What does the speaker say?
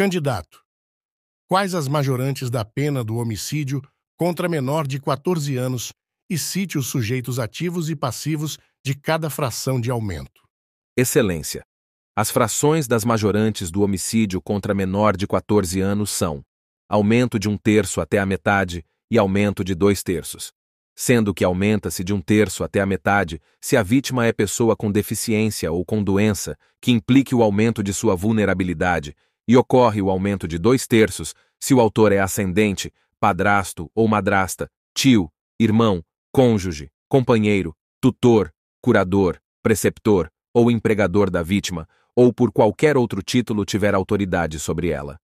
Candidato. Quais as majorantes da pena do homicídio contra menor de 14 anos e cite os sujeitos ativos e passivos de cada fração de aumento. Excelência. As frações das majorantes do homicídio contra menor de 14 anos são aumento de um terço até a metade e aumento de dois terços. Sendo que aumenta-se de um terço até a metade se a vítima é pessoa com deficiência ou com doença que implique o aumento de sua vulnerabilidade e ocorre o aumento de dois terços se o autor é ascendente, padrasto ou madrasta, tio, irmão, cônjuge, companheiro, tutor, curador, preceptor ou empregador da vítima, ou por qualquer outro título tiver autoridade sobre ela.